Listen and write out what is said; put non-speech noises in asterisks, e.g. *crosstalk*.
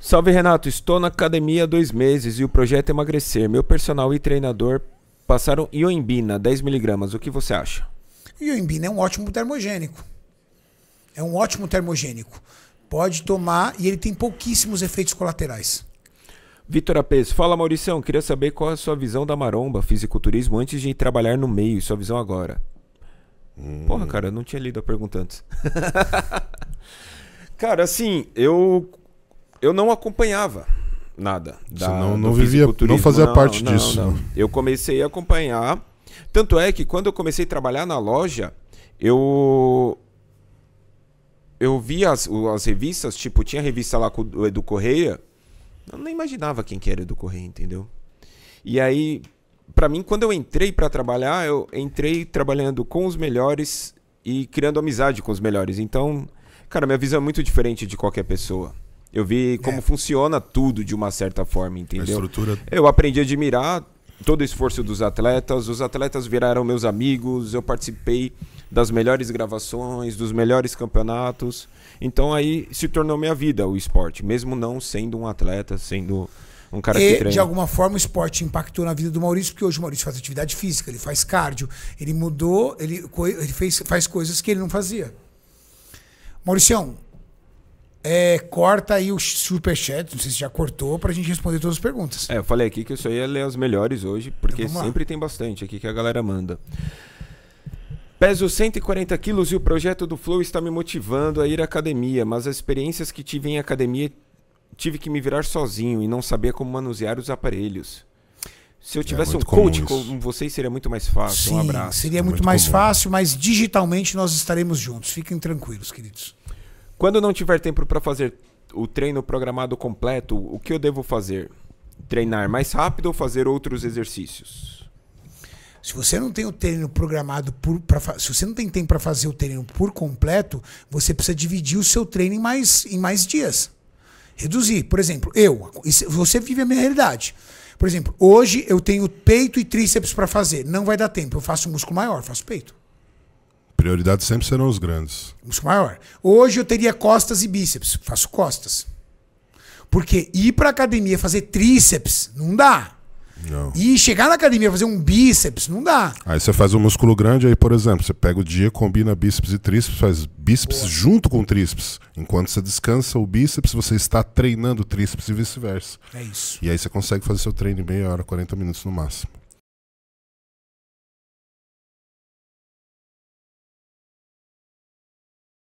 Salve Renato, estou na academia há dois meses e o projeto é emagrecer. Meu personal e treinador passaram ioimbina, 10mg. O que você acha? Ioimbina é um ótimo termogênico. É um ótimo termogênico. Pode tomar e ele tem pouquíssimos efeitos colaterais. Vitor Apes, fala Maurição, queria saber qual é a sua visão da maromba, fisiculturismo, antes de trabalhar no meio, sua visão agora. Hum. Porra, cara, eu não tinha lido a pergunta antes. *laughs* cara, assim, eu eu não acompanhava nada. Da, Você não, vivia, não fazia não, parte não, disso. Não. Eu comecei a acompanhar. Tanto é que quando eu comecei a trabalhar na loja, eu eu via as, as revistas, tipo, tinha revista lá com o Edu Correia. Eu nem imaginava quem que era Edu Correia, entendeu? E aí, para mim, quando eu entrei para trabalhar, eu entrei trabalhando com os melhores e criando amizade com os melhores. Então, cara, minha visão é muito diferente de qualquer pessoa. Eu vi como é. funciona tudo de uma certa forma, entendeu? A estrutura... Eu aprendi a admirar todo o esforço dos atletas, os atletas viraram meus amigos, eu participei das melhores gravações, dos melhores campeonatos. Então aí se tornou minha vida o esporte, mesmo não sendo um atleta, sendo um cara e, que treina. de alguma forma o esporte impactou na vida do Maurício, porque hoje o Maurício faz atividade física, ele faz cardio, ele mudou, ele, ele fez, faz coisas que ele não fazia. Mauricião, é, corta aí o superchat, não sei se já cortou, pra gente responder todas as perguntas. É, eu falei aqui que isso aí ia ler as melhores hoje, porque então sempre tem bastante aqui que a galera manda. Peso 140 quilos e o projeto do Flow está me motivando a ir à academia, mas as experiências que tive em academia tive que me virar sozinho e não sabia como manusear os aparelhos. Se eu é tivesse é um coach com vocês, seria muito mais fácil. Sim, um abraço. Seria é muito, muito, mais comum. fácil, mas digitalmente nós estaremos juntos. Fiquem tranquilos, queridos. Quando não tiver tempo para fazer o treino programado completo, o que eu devo fazer? Treinar mais rápido ou fazer outros exercícios? Se você não tem o treino programado por, pra, se você não tem tempo para fazer o treino por completo, você precisa dividir o seu treino em mais, em mais dias. Reduzir, por exemplo, eu, você vive a minha realidade. Por exemplo, hoje eu tenho peito e tríceps para fazer, não vai dar tempo. Eu faço músculo maior, faço peito. Prioridade sempre serão os grandes. Músculo maior. Hoje eu teria costas e bíceps. Faço costas. Porque ir pra academia fazer tríceps não dá. Não. E chegar na academia fazer um bíceps não dá. Aí você faz um músculo grande, aí, por exemplo, você pega o dia, combina bíceps e tríceps, faz bíceps Boa. junto com tríceps. Enquanto você descansa o bíceps, você está treinando tríceps e vice-versa. É isso. E aí você consegue fazer seu treino em meia hora, 40 minutos no máximo.